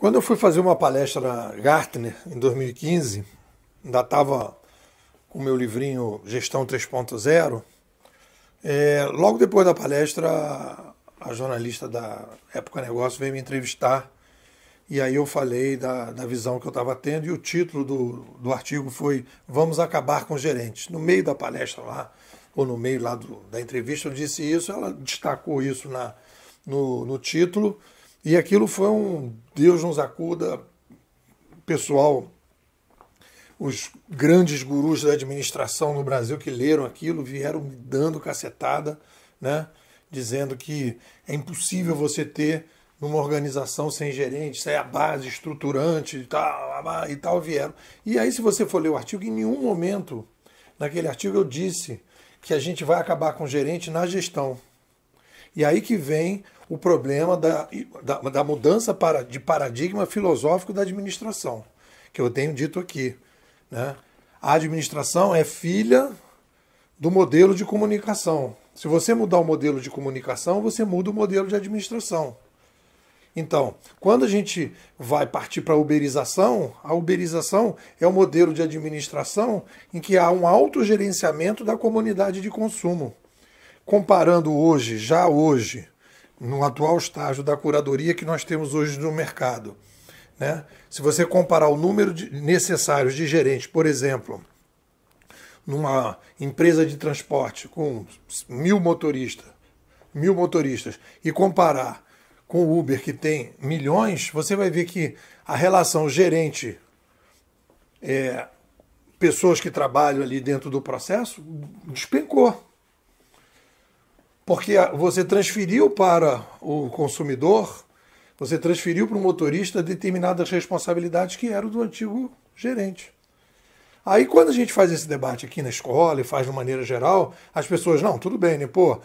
Quando eu fui fazer uma palestra na Gartner em 2015, ainda estava com o meu livrinho Gestão 3.0, é, logo depois da palestra, a jornalista da Época Negócio veio me entrevistar e aí eu falei da, da visão que eu estava tendo e o título do, do artigo foi Vamos acabar com gerentes. No meio da palestra lá, ou no meio lá do, da entrevista, eu disse isso, ela destacou isso na, no, no título e aquilo foi um Deus nos acuda, pessoal, os grandes gurus da administração no Brasil que leram aquilo vieram me dando cacetada, né? Dizendo que é impossível você ter numa organização sem gerente, isso é a base estruturante e tal, e tal vieram. E aí, se você for ler o artigo, em nenhum momento naquele artigo eu disse que a gente vai acabar com o gerente na gestão. E aí que vem o problema da, da, da mudança para, de paradigma filosófico da administração, que eu tenho dito aqui. Né? A administração é filha do modelo de comunicação. Se você mudar o modelo de comunicação, você muda o modelo de administração. Então, quando a gente vai partir para a uberização, a uberização é o modelo de administração em que há um autogerenciamento da comunidade de consumo comparando hoje, já hoje, no atual estágio da curadoria que nós temos hoje no mercado, né? se você comparar o número de, necessário de gerentes, por exemplo, numa empresa de transporte com mil motoristas, mil motoristas, e comparar com o Uber que tem milhões, você vai ver que a relação gerente é, pessoas que trabalham ali dentro do processo despencou porque você transferiu para o consumidor, você transferiu para o motorista determinadas responsabilidades que eram do antigo gerente. Aí quando a gente faz esse debate aqui na escola e faz de maneira geral, as pessoas, não, tudo bem, né? Pô,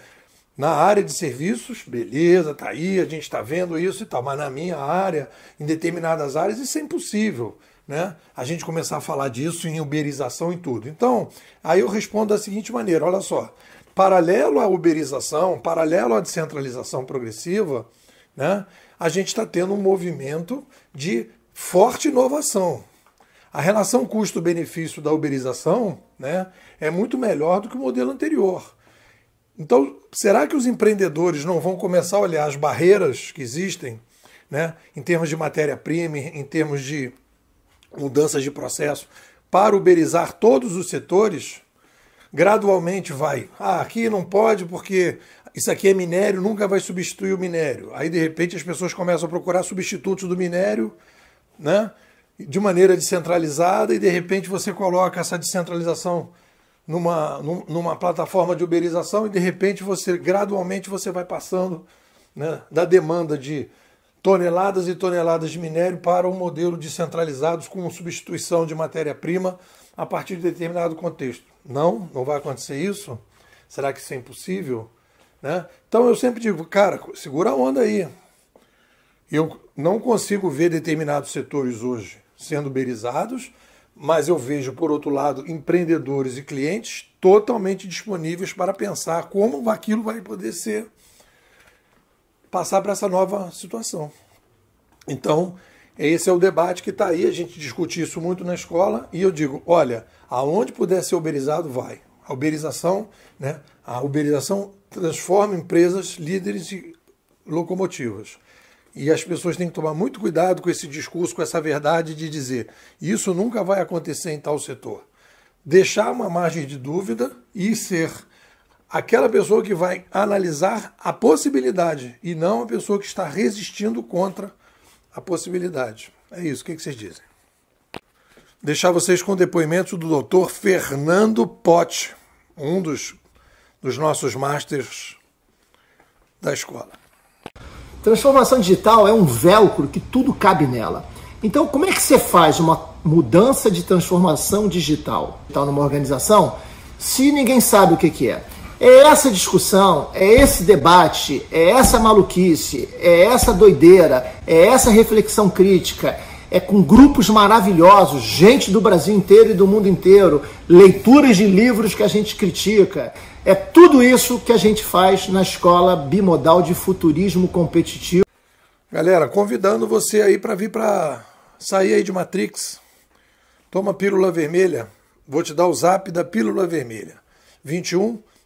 na área de serviços, beleza, tá aí, a gente está vendo isso e tal, mas na minha área, em determinadas áreas, isso é impossível. Né? A gente começar a falar disso em uberização e tudo. Então, aí eu respondo da seguinte maneira: olha só, paralelo à uberização, paralelo à descentralização progressiva, né, a gente está tendo um movimento de forte inovação. A relação custo-benefício da uberização né, é muito melhor do que o modelo anterior. Então, será que os empreendedores não vão começar a olhar as barreiras que existem né, em termos de matéria-prima, em termos de mudanças de processo, para uberizar todos os setores? gradualmente vai, ah, aqui não pode porque isso aqui é minério, nunca vai substituir o minério. Aí de repente as pessoas começam a procurar substitutos do minério, né? De maneira descentralizada e de repente você coloca essa descentralização numa, numa plataforma de uberização e de repente você gradualmente você vai passando né, da demanda de toneladas e toneladas de minério para um modelo descentralizado com substituição de matéria-prima a partir de determinado contexto. Não, não vai acontecer isso? Será que isso é impossível? Né? Então eu sempre digo, cara, segura a onda aí. Eu não consigo ver determinados setores hoje sendo berizados, mas eu vejo, por outro lado, empreendedores e clientes totalmente disponíveis para pensar como aquilo vai poder ser passar para essa nova situação. Então, esse é o debate que está aí, a gente discute isso muito na escola, e eu digo, olha, aonde puder ser uberizado, vai. A uberização, né? A uberização transforma empresas, líderes e locomotivas. E as pessoas têm que tomar muito cuidado com esse discurso, com essa verdade de dizer isso nunca vai acontecer em tal setor. Deixar uma margem de dúvida e ser aquela pessoa que vai analisar a possibilidade e não a pessoa que está resistindo contra a possibilidade. É isso, o que, que vocês dizem? Deixar vocês com o depoimento do doutor Fernando Pote, um dos, dos nossos masters da escola. Transformação digital é um velcro que tudo cabe nela. Então, como é que você faz uma mudança de transformação digital, digital tá numa organização se ninguém sabe o que, que é? É essa discussão, é esse debate, é essa maluquice, é essa doideira, é essa reflexão crítica, é com grupos maravilhosos, gente do Brasil inteiro e do mundo inteiro, leituras de livros que a gente critica. É tudo isso que a gente faz na Escola Bimodal de Futurismo Competitivo. Galera, convidando você aí para vir para sair aí de Matrix. Toma pílula vermelha. Vou te dar o zap da pílula vermelha. 21